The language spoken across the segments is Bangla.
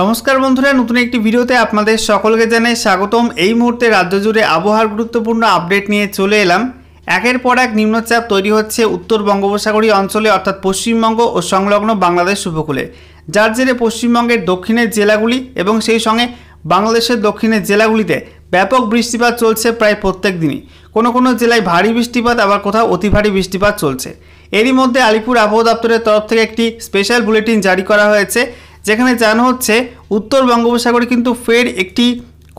নমস্কার বন্ধুরা নতুন একটি ভিডিওতে আপনাদের সকলকে জানাই স্বাগতম এই মুহূর্তে রাজ্য জুড়ে আবহাওয়ার গুরুত্বপূর্ণ আপডেট নিয়ে চলে এলাম একের পর এক নিম্নচাপ তৈরি হচ্ছে উত্তর বঙ্গোপসাগরীয় অঞ্চলে অর্থাৎ পশ্চিমবঙ্গ ও সংলগ্ন বাংলাদেশ উপকূলে যার জেরে পশ্চিমবঙ্গের দক্ষিণের জেলাগুলি এবং সেই সঙ্গে বাংলাদেশের দক্ষিণের জেলাগুলিতে ব্যাপক বৃষ্টিপাত চলছে প্রায় প্রত্যেক দিনই কোনো কোনো জেলায় ভারী বৃষ্টিপাত আবার কোথাও অতি ভারী বৃষ্টিপাত চলছে এরই মধ্যে আলিপুর আবহাওয়া দপ্তরের তরফ থেকে একটি স্পেশাল বুলেটিন জারি করা হয়েছে যেখানে জানো হচ্ছে উত্তর বঙ্গোপসাগরে কিন্তু ফের একটি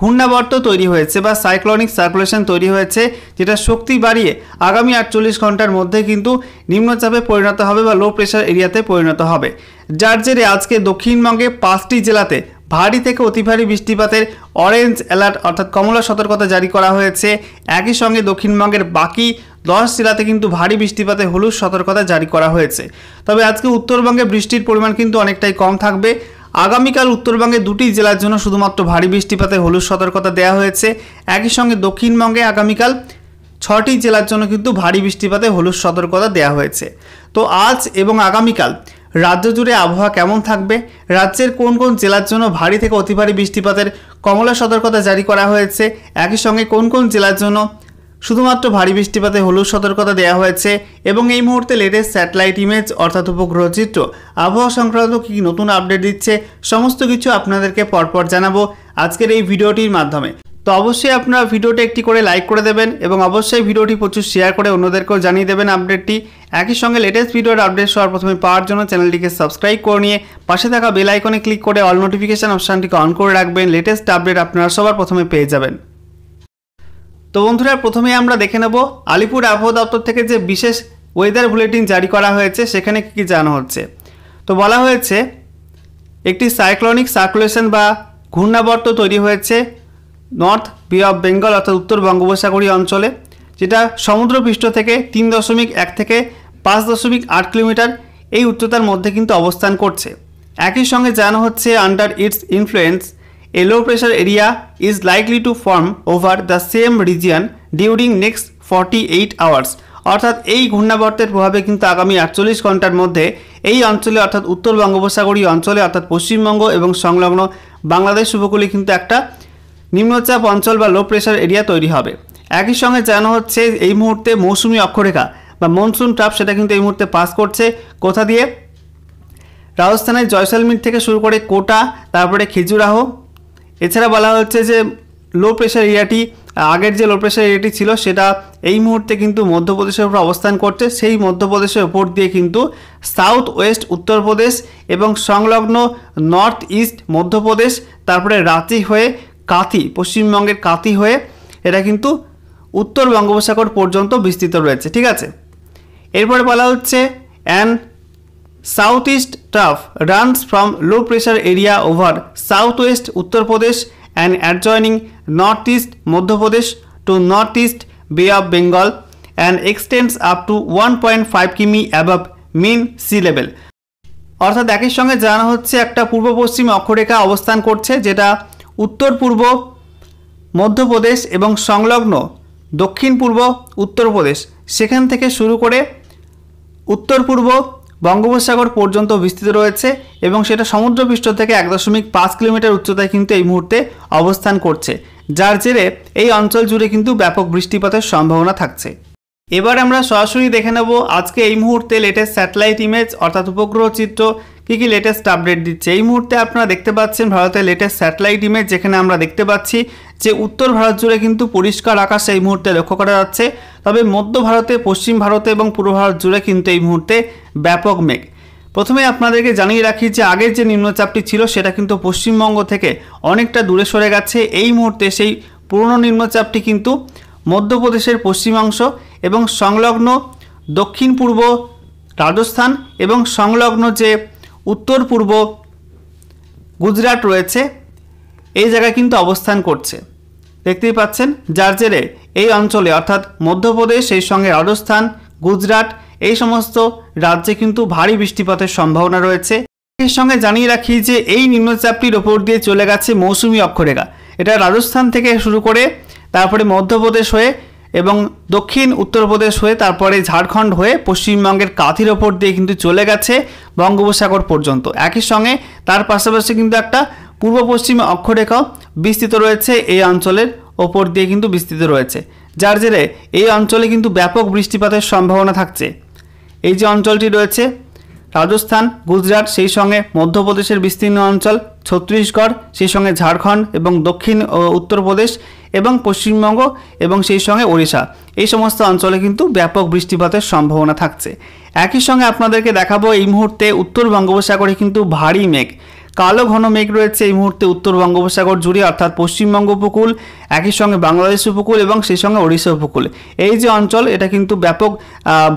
ঘূর্ণাবর্ত তৈরি হয়েছে বা সাইক্লনিক সার্কুলেশন তৈরি হয়েছে যেটা শক্তি বাড়িয়ে আগামী আটচল্লিশ ঘন্টার মধ্যে কিন্তু নিম্নচাপে পরিণত হবে বা লো প্রেশার এরিয়াতে পরিণত হবে যার জেরে আজকে দক্ষিণবঙ্গে পাঁচটি জেলাতে ভারী থেকে অতি ভারী বৃষ্টিপাতের অরেঞ্জ অ্যালার্ট অর্থাৎ কমলা সতর্কতা জারি করা হয়েছে একই সঙ্গে দক্ষিণবঙ্গের বাকি দশ জেলাতে কিন্তু ভারী বৃষ্টিপাতে হলুদ সতর্কতা জারি করা হয়েছে তবে আজকে উত্তরবঙ্গে বৃষ্টির পরিমাণ কিন্তু অনেকটাই কম থাকবে আগামীকাল উত্তরবঙ্গে দুটি জেলার জন্য শুধুমাত্র ভারী বৃষ্টিপাতে হলুদ সতর্কতা দেওয়া হয়েছে একই সঙ্গে দক্ষিণবঙ্গে আগামীকাল ছটি জেলার জন্য কিন্তু ভারী বৃষ্টিপাতে হলুদ সতর্কতা দেওয়া হয়েছে তো আজ এবং আগামীকাল রাজ্য জুড়ে আবহাওয়া কেমন থাকবে রাজ্যের কোন কোন জেলার জন্য ভারী থেকে অতি ভারী বৃষ্টিপাতের কমলা সতর্কতা জারি করা হয়েছে একই সঙ্গে কোন কোন জেলার জন্য শুধুমাত্র ভারী বৃষ্টিপাতে হলুদ সতর্কতা দেওয়া হয়েছে এবং এই মুহূর্তে লেটেস্ট স্যাটেলাইট ইমেজ অর্থাৎ উপগ্রহ চিত্র আবহাওয়া সংক্রান্ত কী নতুন আপডেট দিচ্ছে সমস্ত কিছু আপনাদেরকে পরপর জানাবো আজকের এই ভিডিওটির মাধ্যমে তো অবশ্যই আপনারা ভিডিওটি একটি করে লাইক করে দেবেন এবং অবশ্যই ভিডিওটি প্রচুর শেয়ার করে অন্যদেরকেও জানিয়ে দেবেন আপডেটটি একই সঙ্গে লেটেস্ট ভিডিওর আপডেট সবার প্রথমে পাওয়ার জন্য চ্যানেলটিকে সাবস্ক্রাইব করে নিয়ে পাশে থাকা বেল আইকনে ক্লিক করে অল নোটিফিকেশান অপশানটিকে অন করে রাখবেন লেটেস্ট আপডেট আপনারা সবার প্রথমে পেয়ে যাবেন তো বন্ধুরা প্রথমে আমরা দেখে নেব আলিপুর আবহাওয়া দপ্তর থেকে যে বিশেষ ওয়েদার বুলেটিন জারি করা হয়েছে সেখানে কী কী জানা হচ্ছে তো বলা হয়েছে একটি সাইক্লনিক সার্কুলেশন বা ঘূর্ণাবর্ত তৈরি হয়েছে নর্থ বি অফ বেঙ্গল অর্থাৎ উত্তর বঙ্গোপসাগরীয় অঞ্চলে যেটা সমুদ্রপৃষ্ঠ থেকে তিন দশমিক এক থেকে পাঁচ দশমিক আট কিলোমিটার এই উচ্চতার মধ্যে কিন্তু অবস্থান করছে একই সঙ্গে জানা হচ্ছে under its influence A low pressure area is likely to form over the same region during next 48 hours অর্থাৎ এই ঘূর্ণাবর্তের প্রভাবে কিন্তু আগামী আটচল্লিশ ঘন্টার মধ্যে এই অঞ্চলে অর্থাৎ উত্তর বঙ্গোপসাগরীয় অঞ্চলে অর্থাৎ পশ্চিমবঙ্গ এবং সংলগ্ন বাংলাদেশ উপকূলে কিন্তু একটা নিম্নচাপ অঞ্চল বা লো প্রেশার এরিয়া তৈরি হবে একই সঙ্গে জানানো হচ্ছে এই মুহূর্তে মৌসুমি অক্ষরেখা বা মনসুন ট্রাপ সেটা কিন্তু এই মুহূর্তে পাস করছে কোথা দিয়ে রাজস্থানের জয়সলমির থেকে শুরু করে কোটা তারপরে খেজুরাহো এছাড়া বলা হচ্ছে যে লো প্রেশার এরিয়াটি আগের যে লো প্রেশার এরিয়াটি ছিল সেটা এই মুহূর্তে কিন্তু মধ্যপ্রদেশের উপর অবস্থান করছে সেই মধ্যপ্রদেশের উপর দিয়ে কিন্তু সাউথ ওয়েস্ট উত্তরপ্রদেশ এবং সংলগ্ন নর্থ ইস্ট মধ্যপ্রদেশ তারপরে রাঁচি হয়ে কাঁথি পশ্চিমবঙ্গের কাঁথি হয়ে এটা কিন্তু উত্তর বঙ্গোপসাগর পর্যন্ত বিস্তৃত রয়েছে ঠিক আছে এরপরে বলা হচ্ছে an Southeast trough runs from low pressure area over southwest Uttar Pradesh and adjoining northeast Madhya Pradesh to northeast Bay of Bengal and extends up to 1.5 km above mean sea level. অর্থাৎ একই সঙ্গে জানা হচ্ছে একটা পূর্ব পশ্চিম অক্ষরেখা অবস্থান করছে যেটা উত্তর পূর্ব মধ্যপ্রদেশ এবং সংলগ্ন দক্ষিণ পূর্ব উত্তরপ্রদেশ সেখান থেকে শুরু করে উত্তর পূর্ব বঙ্গোপসাগর পর্যন্ত বিস্তৃত রয়েছে এবং সেটা সমুদ্রপৃষ্ঠ থেকে এক দশমিক পাঁচ কিলোমিটার উচ্চতায় কিন্তু এই মুহূর্তে অবস্থান করছে যার জেরে এই অঞ্চল জুড়ে কিন্তু ব্যাপক বৃষ্টিপাতের সম্ভাবনা থাকছে এবার আমরা সরাসরি দেখে নেব আজকে এই মুহূর্তে লেটেস্ট স্যাটেলাইট ইমেজ অর্থাৎ উপগ্রহ চিত্র কী কী লেটেস্ট আপডেট দিচ্ছে এই মুহূর্তে আপনারা দেখতে পাচ্ছেন ভারতের লেটেস্ট স্যাটেলাইট ইমেজ যেখানে আমরা দেখতে পাচ্ছি যে উত্তর ভারত জুড়ে কিন্তু পরিষ্কার আকাশ এই মুহূর্তে লক্ষ্য করা যাচ্ছে তবে মধ্য ভারতে পশ্চিম ভারতে এবং পূর্ব ভারত জুড়ে কিন্তু এই মুহূর্তে ব্যাপক মেঘ প্রথমে আপনাদেরকে জানিয়ে রাখি যে আগের যে নিম্নচাপটি ছিল সেটা কিন্তু পশ্চিমবঙ্গ থেকে অনেকটা দূরে সরে গেছে এই মুহূর্তে সেই পুরনো নিম্নচাপটি কিন্তু মধ্যপ্রদেশের পশ্চিমাংশ এবং সংলগ্ন দক্ষিণ পূর্ব রাজস্থান এবং সংলগ্ন যে উত্তর পূর্ব গুজরাট রয়েছে এই জায়গায় কিন্তু অবস্থান করছে দেখতেই পাচ্ছেন যার জেরে এই অঞ্চলে অর্থাৎ মধ্যপ্রদেশ সেই সঙ্গে রাজস্থান গুজরাট এই সমস্ত রাজ্যে কিন্তু ভারী বৃষ্টিপাতের সম্ভাবনা রয়েছে এর সঙ্গে জানিয়ে রাখি যে এই নিম্নচাপটির ওপর দিয়ে চলে গেছে মৌসুমি অক্ষরেখা এটা রাজস্থান থেকে শুরু করে তারপরে মধ্যপ্রদেশ হয়ে এবং দক্ষিণ উত্তরপ্রদেশ হয়ে তারপরে ঝাড়খণ্ড হয়ে পশ্চিমবঙ্গের কাঁথির ওপর দিয়ে কিন্তু চলে গেছে বঙ্গোপসাগর পর্যন্ত একই সঙ্গে তার পাশাপাশি কিন্তু একটা পূর্ব পশ্চিম অক্ষরেখাও বিস্তৃত রয়েছে এই অঞ্চলের ওপর দিয়ে কিন্তু বিস্তৃত রয়েছে যার জেরে এই অঞ্চলে কিন্তু ব্যাপক বৃষ্টিপাতের সম্ভাবনা থাকছে এই যে অঞ্চলটি রয়েছে রাজস্থান গুজরাট সেই সঙ্গে মধ্যপ্রদেশের বিস্তীর্ণ অঞ্চল ছত্তিশগড় সেই সঙ্গে ঝাড়খণ্ড এবং দক্ষিণ ও উত্তরপ্রদেশ এবং পশ্চিমবঙ্গ এবং সেই সঙ্গে ওড়িশা এই সমস্ত অঞ্চলে কিন্তু ব্যাপক বৃষ্টিপাতের সম্ভাবনা থাকছে একই সঙ্গে আপনাদেরকে দেখাবো এই মুহূর্তে উত্তর বঙ্গোপসাগরে কিন্তু ভারী মেঘ কালো ঘন মেঘ রয়েছে এই মুহূর্তে উত্তর বঙ্গোপসাগর জুড়ে অর্থাৎ পশ্চিমবঙ্গ উপকূল একই সঙ্গে বাংলাদেশ উপকূল এবং সেই সঙ্গে ওড়িশা উপকূল এই যে অঞ্চল এটা কিন্তু ব্যাপক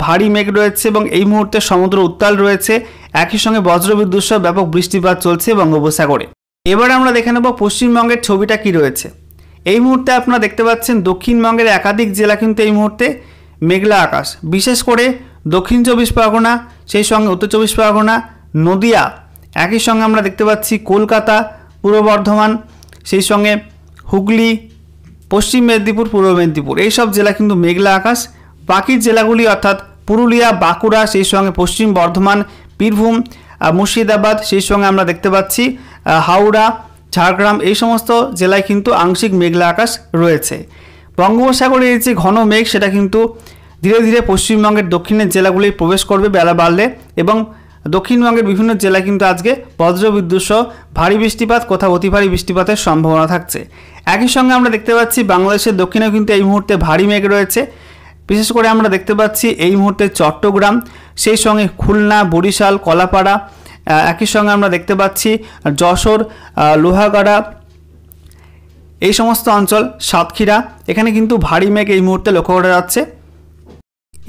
ভারী মেঘ রয়েছে এবং এই মুহূর্তে সমুদ্র উত্তাল রয়েছে একই সঙ্গে বজ্রবিদ্যুৎ সহ ব্যাপক বৃষ্টিপাত চলছে বঙ্গোপসাগরে এবার আমরা দেখে নেব পশ্চিমবঙ্গের ছবিটা কি রয়েছে এই মুহূর্তে আপনারা দেখতে পাচ্ছেন দক্ষিণবঙ্গের একাধিক জেলা কিন্তু এই মুহূর্তে মেঘলা আকাশ বিশেষ করে দক্ষিণ চব্বিশ পরগনা সেই সঙ্গে উত্তর চব্বিশ পরগনা নদিয়া একই সঙ্গে আমরা দেখতে পাচ্ছি কলকাতা পূর্ব বর্ধমান সেই সঙ্গে হুগলি পশ্চিম মেদিনীপুর পূর্ব মেদিনীপুর এইসব জেলা কিন্তু মেঘলা আকাশ বাকি জেলাগুলি অর্থাৎ পুরুলিয়া বাঁকুড়া সেই সঙ্গে পশ্চিম বর্ধমান বীরভূম মুর্শিদাবাদ সেই সঙ্গে আমরা দেখতে পাচ্ছি হাওড়া ঝাড়গ্রাম এই সমস্ত জেলায় কিন্তু আংশিক মেঘলা আকাশ রয়েছে বঙ্গোপসাগরের যে ঘন মেঘ সেটা কিন্তু ধীরে ধীরে পশ্চিমবঙ্গের দক্ষিণের জেলাগুলি প্রবেশ করবে বেলা বাড়লে এবং দক্ষিণবঙ্গের বিভিন্ন জেলায় কিন্তু আজকে বজ্রবিদ্যুৎ সহ ভারী বৃষ্টিপাত কোথাও অতি ভারী বৃষ্টিপাতের সম্ভাবনা থাকছে একই সঙ্গে আমরা দেখতে পাচ্ছি বাংলাদেশের দক্ষিণেও কিন্তু এই মুহূর্তে ভারী মেঘ রয়েছে বিশেষ করে আমরা দেখতে পাচ্ছি এই মুহূর্তে চট্টগ্রাম সেই সঙ্গে খুলনা বরিশাল কলাপাড়া একই সঙ্গে আমরা দেখতে পাচ্ছি যশোর লোহাগাড়া এই সমস্ত অঞ্চল সাতক্ষীরা এখানে কিন্তু ভারী মেঘ এই মুহূর্তে লক্ষ্য করা যাচ্ছে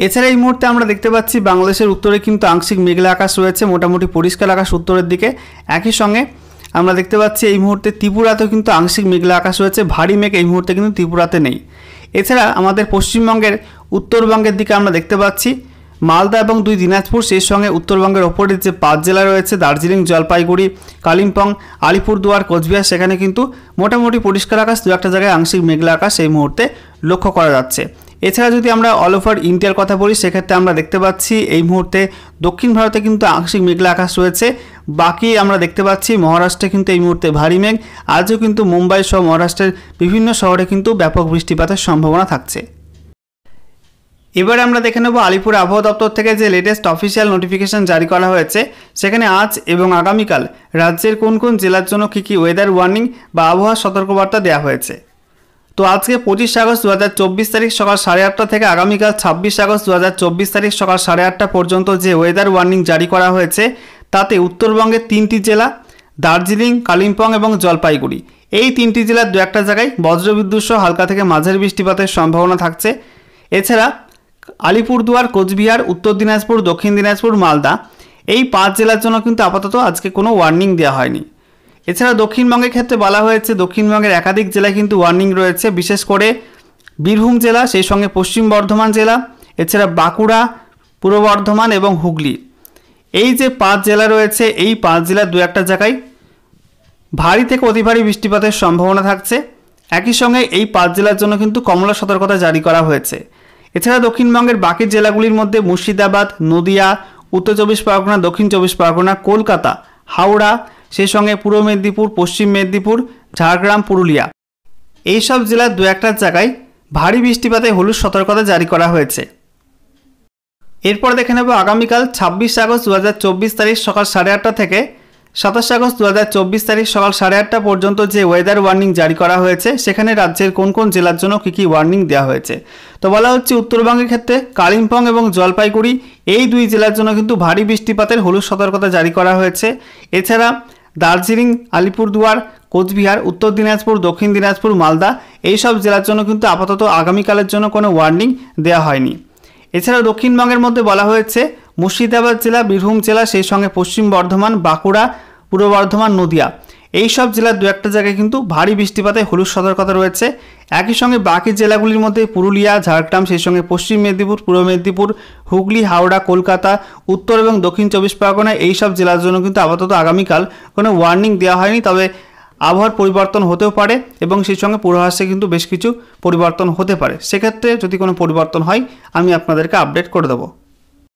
এছাড়া এই মুহূর্তে আমরা দেখতে পাচ্ছি বাংলাদেশের উত্তরে কিন্তু আংশিক মেঘলা আকাশ রয়েছে মোটামুটি পরিষ্কার আকাশ উত্তরের দিকে একই সঙ্গে আমরা দেখতে পাচ্ছি এই মুহূর্তে ত্রিপুরাতেও কিন্তু আংশিক মেঘলা আকাশ রয়েছে ভারী মেঘ এই মুহূর্তে কিন্তু ত্রিপুরাতে নেই এছাড়া আমাদের পশ্চিমবঙ্গের উত্তরবঙ্গের দিকে আমরা দেখতে পাচ্ছি মালদা এবং দুই দিনাজপুর সেই সঙ্গে উত্তরবঙ্গের ওপরের যে পাঁচ জেলা রয়েছে দার্জিলিং জলপাইগুড়ি কালিম্পং আলিপুরদুয়ার কোচবিহার সেখানে কিন্তু মোটামুটি পরিষ্কার আকাশ দু একটা জায়গায় আংশিক মেঘলা আকাশ এই মুহূর্তে লক্ষ্য করা যাচ্ছে এছাড়া যদি আমরা অল ওভার ইন্ডিয়ার কথা বলি সেক্ষেত্রে আমরা দেখতে পাচ্ছি এই মুহূর্তে দক্ষিণ ভারতে কিন্তু আংশিক মেঘলা আকাশ রয়েছে বাকি আমরা দেখতে পাচ্ছি মহারাষ্ট্রে কিন্তু এই মুহূর্তে ভারী মেঘ আজও কিন্তু মুম্বাই সহ মহারাষ্ট্রের বিভিন্ন শহরে কিন্তু ব্যাপক বৃষ্টিপাতের সম্ভাবনা থাকছে এবার আমরা দেখে নেব আলিপুর আবহাওয়া দপ্তর থেকে যে লেটেস্ট অফিসিয়াল নোটিফিকেশন জারি করা হয়েছে সেখানে আজ এবং আগামীকাল রাজ্যের কোন কোন জেলার জন্য কী কী ওয়েদার ওয়ার্নিং বা আবহাওয়া সতর্কবার্তা দেওয়া হয়েছে তো আজকে পঁচিশ আগস্ট দু হাজার চব্বিশ তারিখ সকাল সাড়ে আটটা থেকে আগামীকাল ছাব্বিশ আগস্ট দু হাজার চব্বিশ তারিখ সকাল সাড়ে আটটা পর্যন্ত যে ওয়েদার ওয়ার্নিং জারি করা হয়েছে তাতে উত্তরবঙ্গের তিনটি জেলা দার্জিলিং কালিম্পং এবং জলপাইগুড়ি এই তিনটি জেলার দু একটা জায়গায় বজ্রবিদ্যুৎ সহ হালকা থেকে মাঝের বৃষ্টিপাতের সম্ভাবনা থাকছে এছাড়া আলিপুরদুয়ার কোচবিহার উত্তর দিনাজপুর দক্ষিণ দিনাজপুর মালদা এই পাঁচ জেলার জন্য কিন্তু আপাতত আজকে কোনো ওয়ার্নিং দেওয়া হয়নি এছাড়া দক্ষিণবঙ্গের ক্ষেত্রে বলা হয়েছে দক্ষিণবঙ্গের একাধিক জেলায় কিন্তু ওয়ার্নিং রয়েছে বিশেষ করে বীরভূম জেলা সেই সঙ্গে পশ্চিম বর্ধমান জেলা এছাড়া বাঁকুড়া পূর্ব বর্ধমান এবং হুগলি এই যে পাঁচ জেলা রয়েছে এই পাঁচ জেলার দু একটা জায়গায় ভারী থেকে অতি ভারী বৃষ্টিপাতের সম্ভাবনা থাকছে একই সঙ্গে এই পাঁচ জেলার জন্য কিন্তু কমলা সতর্কতা জারি করা হয়েছে এছাড়া দক্ষিণবঙ্গের বাকি জেলাগুলির মধ্যে মুর্শিদাবাদ নদিয়া উত্তর চব্বিশ পরগনা দক্ষিণ চব্বিশ পরগনা কলকাতা হাওড়া সেই সঙ্গে পূর্ব মেদিনীপুর পশ্চিম মেদিনীপুর ঝাড়গ্রাম পুরুলিয়া এইসব জেলার দু একটা জায়গায় ভারী বৃষ্টিপাতে হলুদ সতর্কতা জারি করা হয়েছে এরপর দেখে নেব আগামীকাল ছাব্বিশ আগস্ট দু তারিখ সকাল সাড়ে আটটা থেকে সাতাশ আগস্ট দু তারিখ সকাল সাড়ে আটটা পর্যন্ত যে ওয়েদার ওয়ার্নিং জারি করা হয়েছে সেখানে রাজ্যের কোন কোন জেলার জন্য কী কী ওয়ার্নিং দেওয়া হয়েছে তো বলা হচ্ছে উত্তরবঙ্গের ক্ষেত্রে কালিম্পং এবং জলপাইগুড়ি এই দুই জেলার জন্য কিন্তু ভারী বৃষ্টিপাতের হলুদ সতর্কতা জারি করা হয়েছে এছাড়া দার্জিলিং আলিপুরদুয়ার কোচবিহার উত্তর দিনাজপুর দক্ষিণ দিনাজপুর মালদা এইসব জেলার জন্য কিন্তু আপাতত আগামীকালের জন্য কোনো ওয়ার্নিং দেওয়া হয়নি এছাড়াও দক্ষিণবঙ্গের মধ্যে বলা হয়েছে মুর্শিদাবাদ জেলা বীরভূম জেলা সেই সঙ্গে পশ্চিম বর্ধমান বাঁকুড়া পূর্ব বর্ধমান নদিয়া এই সব জেলার দু একটা জায়গায় কিন্তু ভারী বৃষ্টিপাতে হলুদ সতর্কতা রয়েছে একই সঙ্গে বাকি জেলাগুলির মধ্যে পুরুলিয়া ঝাড়গ্রাম সেই সঙ্গে পশ্চিম মেদিনীপুর পূর্ব মেদিনীপুর হুগলি হাওড়া কলকাতা উত্তর এবং দক্ষিণ চব্বিশ পরগনা এই সব জেলার জন্য কিন্তু আপাতত আগামীকাল কোনো ওয়ার্নিং দেওয়া হয়নি তবে আবহাওয়ার পরিবর্তন হতেও পারে এবং সেই সঙ্গে পূর্বাভাসে কিন্তু বেশ কিছু পরিবর্তন হতে পারে সেক্ষেত্রে যদি কোনো পরিবর্তন হয় আমি আপনাদেরকে আপডেট করে দেবো